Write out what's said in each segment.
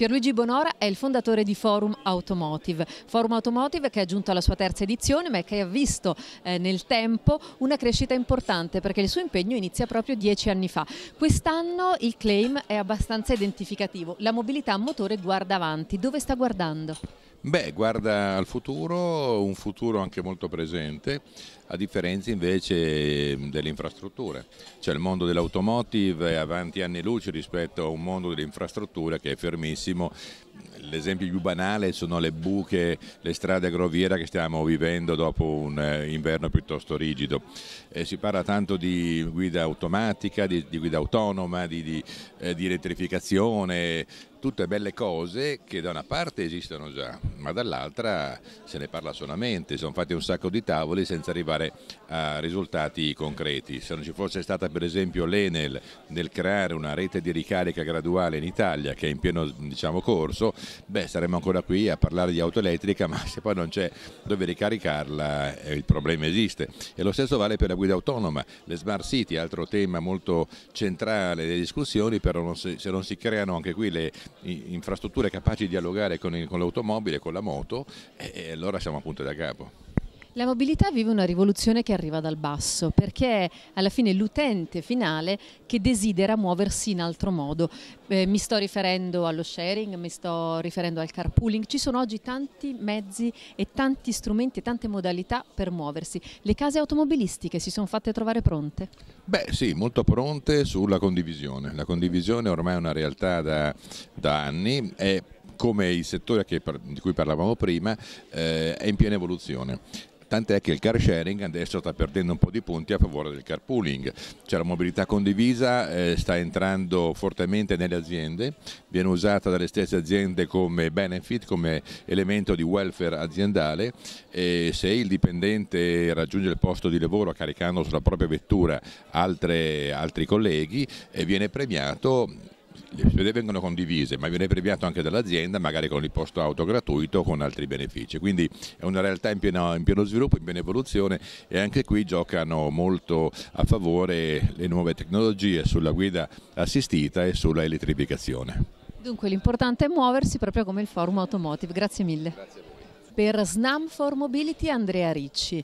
Pierluigi Bonora è il fondatore di Forum Automotive. Forum Automotive che è giunto alla sua terza edizione ma che ha visto eh, nel tempo una crescita importante perché il suo impegno inizia proprio dieci anni fa. Quest'anno il claim è abbastanza identificativo, la mobilità a motore guarda avanti. Dove sta guardando? Beh, guarda al futuro, un futuro anche molto presente, a differenza invece ehm, delle infrastrutture. Cioè il mondo dell'automotive è avanti anni luce rispetto a un mondo dell'infrastruttura che è fermissimo. L'esempio più banale sono le buche, le strade agrovie che stiamo vivendo dopo un eh, inverno piuttosto rigido. Eh, si parla tanto di guida automatica, di, di guida autonoma, di, di, eh, di elettrificazione, tutte belle cose che da una parte esistono già, ma dall'altra se ne parla solamente, sono fatti un sacco di tavoli senza arrivare a risultati concreti. Se non ci fosse stata per esempio l'Enel nel creare una rete di ricarica graduale in Italia che è in pieno diciamo, corso, beh saremmo ancora qui a parlare di auto elettrica, ma se poi non c'è dove ricaricarla eh, il problema esiste. E lo stesso vale per la guida autonoma, le smart city, altro tema molto centrale delle discussioni, però non si, se non si creano anche qui le infrastrutture capaci di dialogare con l'automobile, con la moto e allora siamo a appunto da capo. La mobilità vive una rivoluzione che arriva dal basso, perché è alla fine l'utente finale che desidera muoversi in altro modo. Eh, mi sto riferendo allo sharing, mi sto riferendo al carpooling, ci sono oggi tanti mezzi e tanti strumenti e tante modalità per muoversi. Le case automobilistiche si sono fatte trovare pronte? Beh sì, molto pronte sulla condivisione. La condivisione ormai è una realtà da, da anni, è come il settore che, di cui parlavamo prima eh, è in piena evoluzione tant'è che il car sharing adesso sta perdendo un po' di punti a favore del carpooling. Cioè la mobilità condivisa eh, sta entrando fortemente nelle aziende, viene usata dalle stesse aziende come benefit, come elemento di welfare aziendale e se il dipendente raggiunge il posto di lavoro caricando sulla propria vettura altre, altri colleghi e eh, viene premiato le spese vengono condivise, ma viene premiato anche dall'azienda, magari con il posto auto gratuito o con altri benefici. Quindi è una realtà in pieno, in pieno sviluppo, in piena evoluzione e anche qui giocano molto a favore le nuove tecnologie sulla guida assistita e sulla elettrificazione. Dunque l'importante è muoversi proprio come il forum automotive. Grazie mille. Grazie per Snam for Mobility Andrea Ricci.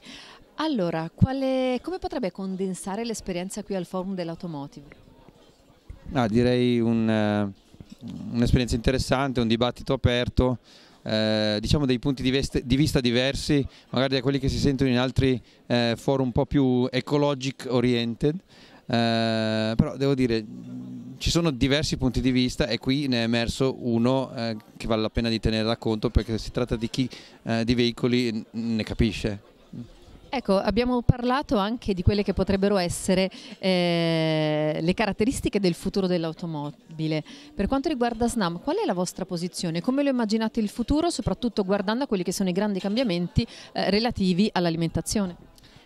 Allora, quale, come potrebbe condensare l'esperienza qui al forum dell'automotive? No, direi eh, un'esperienza interessante, un dibattito aperto, eh, diciamo dei punti di, veste, di, vista diversi, magari da quelli che si sentono in altri eh, forum un po' più ecologic oriented, eh, però devo dire ci sono diversi punti di vista e qui ne è emerso uno eh, che vale la pena di tenere da conto perché si tratta di chi eh, di veicoli ne capisce. Ecco, abbiamo parlato anche di quelle che potrebbero essere eh, le caratteristiche del futuro dell'automobile. Per quanto riguarda SNAM, qual è la vostra posizione? Come lo immaginate il futuro, soprattutto guardando a quelli che sono i grandi cambiamenti eh, relativi all'alimentazione?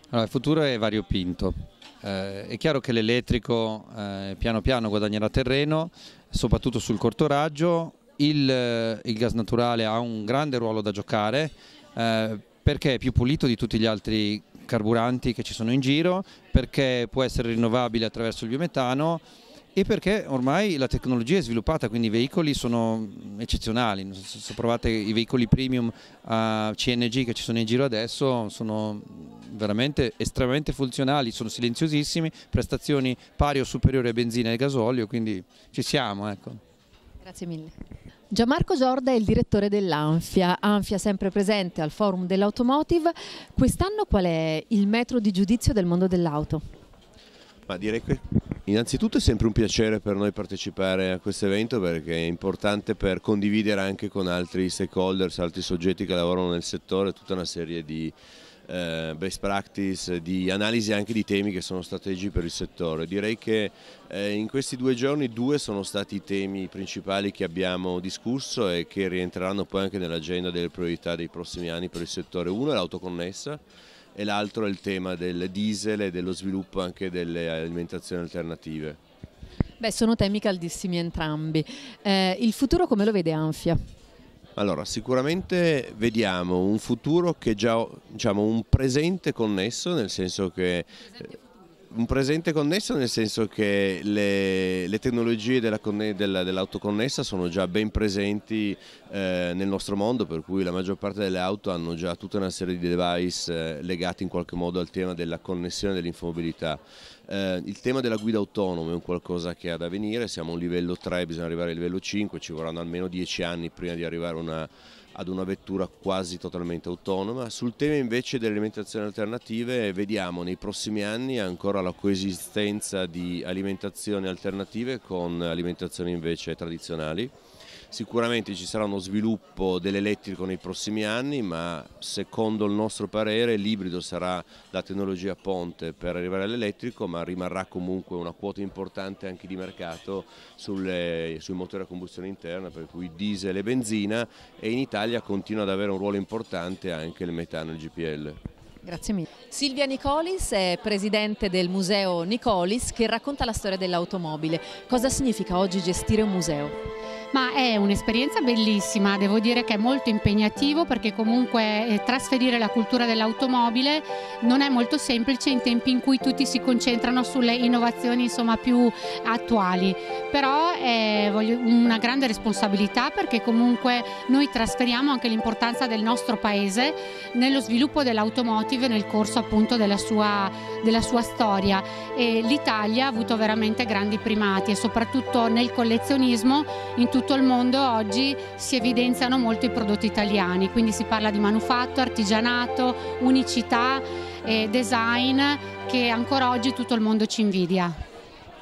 Allora, il futuro è variopinto. Eh, è chiaro che l'elettrico eh, piano piano guadagnerà terreno, soprattutto sul corto raggio. Il, eh, il gas naturale ha un grande ruolo da giocare. Eh, perché è più pulito di tutti gli altri carburanti che ci sono in giro, perché può essere rinnovabile attraverso il biometano e perché ormai la tecnologia è sviluppata, quindi i veicoli sono eccezionali, se provate i veicoli premium a CNG che ci sono in giro adesso sono veramente estremamente funzionali, sono silenziosissimi, prestazioni pari o superiori a benzina e gasolio, quindi ci siamo. Ecco. Grazie mille. Gianmarco Giorda è il direttore dell'Anfia, Anfia sempre presente al forum dell'automotive. Quest'anno qual è il metro di giudizio del mondo dell'auto? Ma direi che innanzitutto è sempre un piacere per noi partecipare a questo evento perché è importante per condividere anche con altri stakeholders, altri soggetti che lavorano nel settore tutta una serie di eh, best practice, eh, di analisi anche di temi che sono strategici per il settore. Direi che eh, in questi due giorni due sono stati i temi principali che abbiamo discusso e che rientreranno poi anche nell'agenda delle priorità dei prossimi anni per il settore. Uno è l'autoconnessa e l'altro è il tema del diesel e dello sviluppo anche delle alimentazioni alternative. Beh, sono temi caldissimi entrambi. Eh, il futuro come lo vede Anfia? Allora, sicuramente vediamo un futuro che già, diciamo, un presente connesso, nel senso che un presente connesso nel senso che le, le tecnologie dell'autoconnessa sono già ben presenti eh, nel nostro mondo, per cui la maggior parte delle auto hanno già tutta una serie di device eh, legati in qualche modo al tema della connessione e dell'infomobilità. Eh, il tema della guida autonoma è un qualcosa che ha da venire, siamo a un livello 3, bisogna arrivare al livello 5, ci vorranno almeno 10 anni prima di arrivare a una ad una vettura quasi totalmente autonoma. Sul tema invece delle alimentazioni alternative vediamo nei prossimi anni ancora la coesistenza di alimentazioni alternative con alimentazioni invece tradizionali. Sicuramente ci sarà uno sviluppo dell'elettrico nei prossimi anni, ma secondo il nostro parere l'ibrido sarà la tecnologia ponte per arrivare all'elettrico, ma rimarrà comunque una quota importante anche di mercato sulle, sui motori a combustione interna, per cui diesel e benzina e in Italia continua ad avere un ruolo importante anche il metano e il GPL. Grazie mille. Silvia Nicolis è presidente del museo Nicolis che racconta la storia dell'automobile. Cosa significa oggi gestire un museo? ma è un'esperienza bellissima, devo dire che è molto impegnativo perché comunque eh, trasferire la cultura dell'automobile non è molto semplice in tempi in cui tutti si concentrano sulle innovazioni insomma, più attuali, però è eh, una grande responsabilità perché comunque noi trasferiamo anche l'importanza del nostro paese nello sviluppo dell'automotive significative nel corso appunto della sua, della sua storia. L'Italia ha avuto veramente grandi primati e soprattutto nel collezionismo in tutto il mondo oggi si evidenziano molto i prodotti italiani, quindi si parla di manufatto, artigianato, unicità e design che ancora oggi tutto il mondo ci invidia.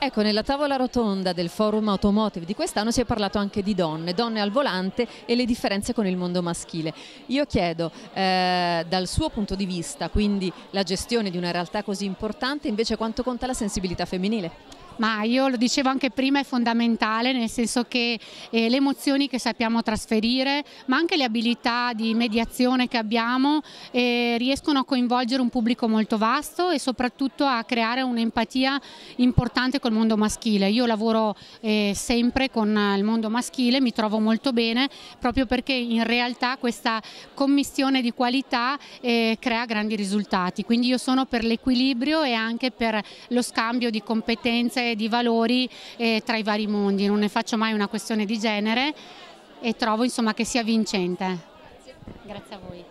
Ecco, nella tavola rotonda del forum automotive di quest'anno si è parlato anche di donne, donne al volante e le differenze con il mondo maschile. Io chiedo, eh, dal suo punto di vista, quindi la gestione di una realtà così importante, invece quanto conta la sensibilità femminile? ma io lo dicevo anche prima è fondamentale nel senso che eh, le emozioni che sappiamo trasferire ma anche le abilità di mediazione che abbiamo eh, riescono a coinvolgere un pubblico molto vasto e soprattutto a creare un'empatia importante col mondo maschile. Io lavoro eh, sempre con il mondo maschile, mi trovo molto bene proprio perché in realtà questa commissione di qualità eh, crea grandi risultati, quindi io sono per l'equilibrio e anche per lo scambio di competenze di valori eh, tra i vari mondi, non ne faccio mai una questione di genere e trovo insomma, che sia vincente. Grazie a voi.